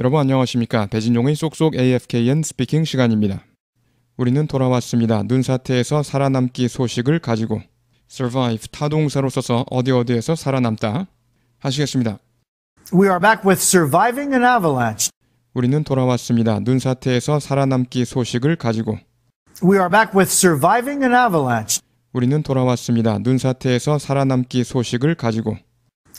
여러분 안녕하십니까. 배진종의 쏙쏙 AFKN 스피킹 시간입니다. 우리는 돌아왔습니다. 눈사태에서 살아남기 소식을 가지고 survive 타동사로 써서 어디 어디에서 살아남다 하시겠습니다. We are back with surviving an avalanche. 우리는 돌아왔습니다. 눈사태에서 살아남기 소식을 가지고 We are back with surviving an avalanche. 우리는 돌아왔습니다. 눈사태에서 살아남기 소식을 가지고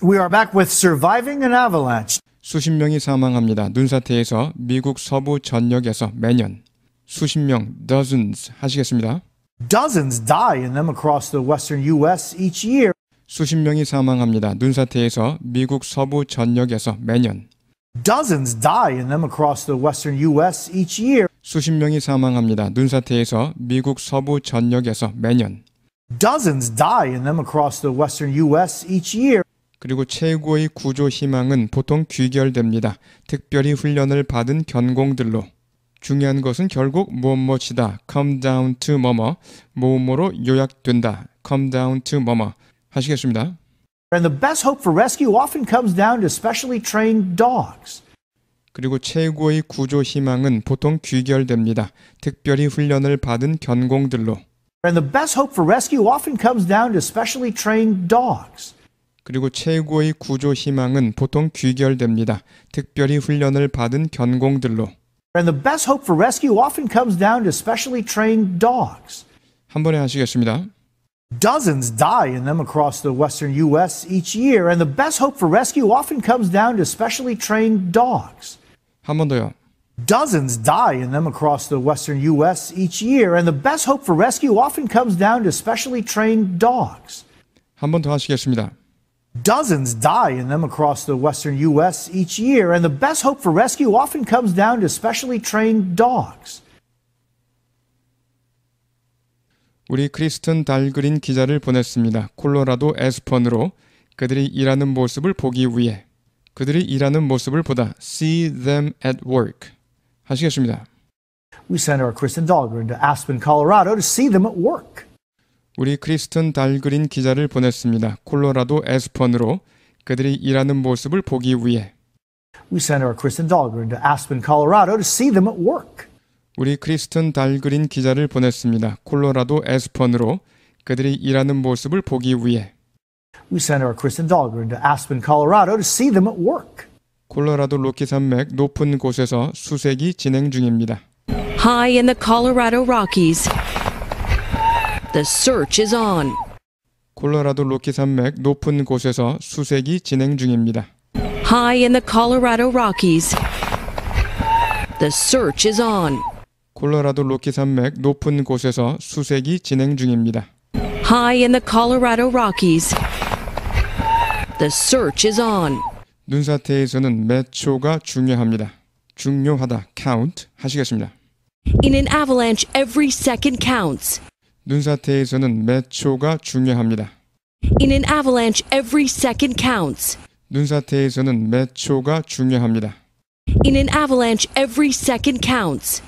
We are back with surviving an avalanche. 수십 명이 사망합니다. 눈사태에서 미국 서부 전역에서 매년 수십 명 dozens 하시겠습니다. Dozens die in them across the western US each year. 수십 명이 사망합니다. 눈사태에서 미국 서부 전역에서 매년 Dozens die in them across the western US each year. 수십 명이 사망합니다. 눈사태에서 미국 서부 전역에서 매년 Dozens die in them across the western US each year. 그리고 최고의 구조 희망은 보통 귀결됩니다. 특별히 훈련을 받은 견공들로. 중요한 것은 결국 무엇무엇이다. come down to 뭐뭐. 뭐뭐로 요약된다. come down to 뭐뭐. 하시겠습니다. And the best hope for rescue often comes down to specially trained dogs. 그리고 최고의 구조 희망은 보통 귀결됩니다. 특별히 훈련을 받은 견공들로. And the best hope for rescue often comes down to specially trained dogs. 그리고 최고의 구조 희망은 보통 귀결됩니다. 특별히 훈련을 받은 견공들로. And the best hope for rescue often comes down to specially trained dogs. 한 번에 하시겠습니다. Dozens die in them across the western U.S. each year, and the best hope for rescue often comes down to specially trained dogs. 한번 더요. Dozens die in them across the western U.S. each year, and the best hope for rescue often comes down to specially trained dogs. 한번 더 하시겠습니다. Dozens die in them across the western U.S. each year, and the best hope for rescue often comes down to specially trained dogs. 우리 크리스튼 달그린 기자를 보냈습니다. 콜로라도 에스펀으로 그들이 일하는 모습을 보기 위해 그들이 일하는 모습을 보다 see them at work 하시겠습니다. We sent our Kristen Dahlgren to Aspen, Colorado to see them at work. 우리 크리스튼 달그린 기자를 보냈습니다. 콜로라도 에스펀으로 그들이 일하는 모습을 보기 위해. We sent our Kristen Dahlgren to Aspen, Colorado to see them at work. 우리 크리스튼 달그린 기자를 보냈습니다. 콜로라도 에스펀으로 그들이 일하는 모습을 보기 위해. We sent our Kristen Dahlgren to Aspen, Colorado to see them at work. 콜로라도 로키 산맥 높은 곳에서 수색이 진행 중입니다. High in the Colorado Rockies. The search is on. 콜로라도 로키 산맥 높은 곳에서 수색이 진행 중입니다. High in the Colorado Rockies. The search is on. 콜로라도 로키 산맥 높은 곳에서 수색이 진행 중입니다. High in the Colorado Rockies. The search is on. 눈사태에서는 매초가 중요합니다. 중요하다 count 하시겠습니다. In an avalanche every second counts. 눈사태에서는 몇 초가 중요합니다. In an avalanche, every second counts. 눈사태에서는 몇 초가 중요합니다. In an avalanche, every second counts.